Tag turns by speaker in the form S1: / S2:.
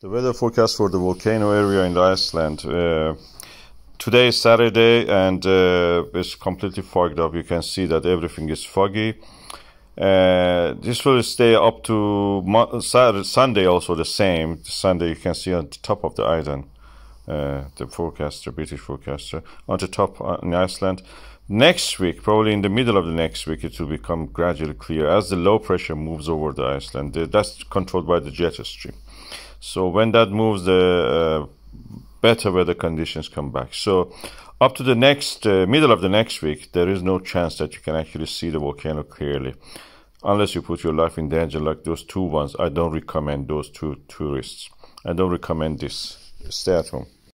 S1: The weather forecast for the volcano area in Iceland. Uh, today is Saturday and uh, it's completely fogged up. You can see that everything is foggy. Uh, this will stay up to Saturday, Sunday also the same. Sunday you can see on the top of the island. Uh, the forecaster, British forecaster, on the top uh, in Iceland. Next week, probably in the middle of the next week, it will become gradually clear as the low pressure moves over the Iceland. That's controlled by the jet stream. So when that moves, the uh, better weather conditions come back. So up to the next uh, middle of the next week, there is no chance that you can actually see the volcano clearly, unless you put your life in danger, like those two ones. I don't recommend those two tourists. I don't recommend this. Stay at home.